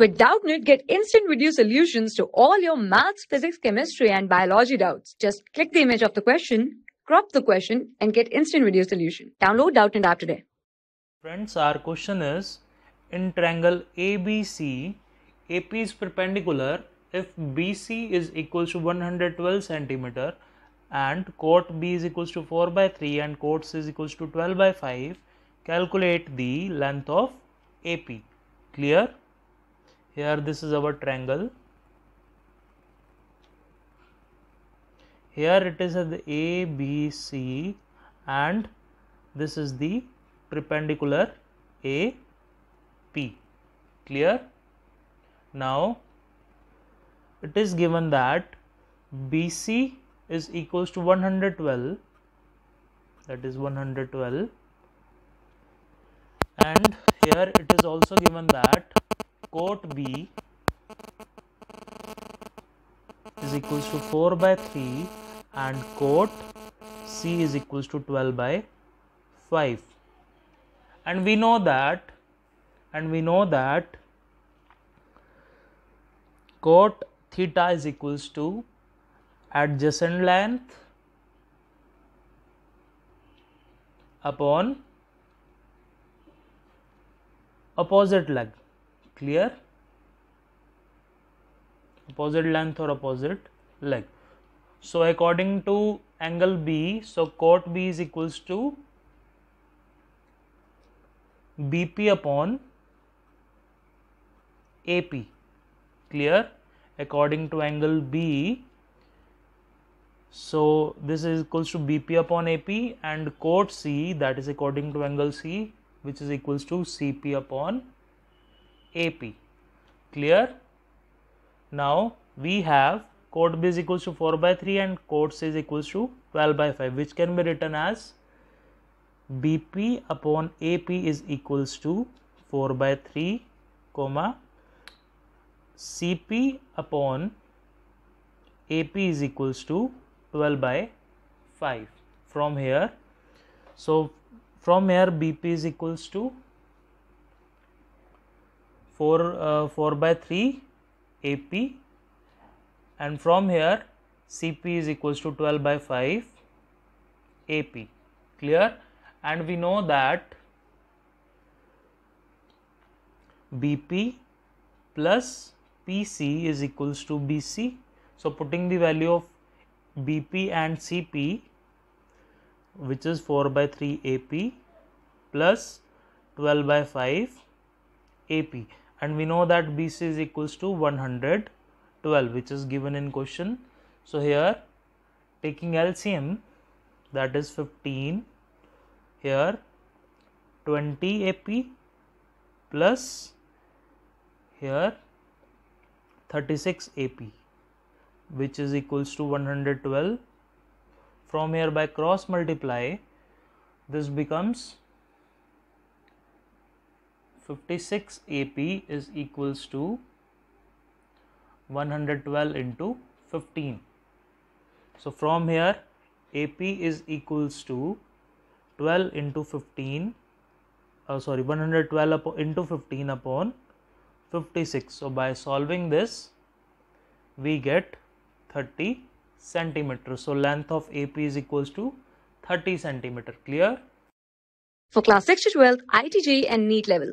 With Doubtnit, get instant video solutions to all your maths, physics, chemistry, and biology doubts. Just click the image of the question, crop the question, and get instant video solution. Download Doubtnit app today. Friends, our question is in triangle ABC, AP is perpendicular if BC is equal to 112 centimeter and cot B is equal to 4 by 3 and cot C is equal to 12 by 5, calculate the length of AP. Clear? here this is our triangle here it is the A, B, C and this is the perpendicular A, P clear now it is given that BC is equals to 112 that is 112 and here it is also given that cot B is equals to 4 by 3 and cot C is equals to 12 by 5 and we know that and we know that cot theta is equals to adjacent length upon opposite leg clear opposite length or opposite leg so according to angle b so cot b is equals to bp upon ap clear according to angle b so this is equals to bp upon ap and cot c that is according to angle c which is equals to cp upon AP. Clear? Now we have cot b is equals to four by three and cot c is equals to twelve by five, which can be written as BP upon AP is equals to four by three, comma CP upon AP is equals to twelve by five. from here. So, from here BP is equals to 4 uh, 4 by 3 AP and from here CP is equals to 12 by 5 AP clear and we know that BP plus PC is equals to BC so putting the value of BP and CP which is 4 by 3 AP plus 12 by 5 AP and we know that BC is equals to 112 which is given in question. So here taking LCM that is 15 here 20 AP plus here 36 AP which is equals to 112 from here by cross multiply this becomes 56 AP is equals to 112 into 15. So from here AP is equals to 12 into 15 uh, sorry 112 into 15 upon 56. So by solving this we get 30 centimeter. So length of AP is equals to 30 centimeter. Clear? For class 6 to 12, ITG and NEET level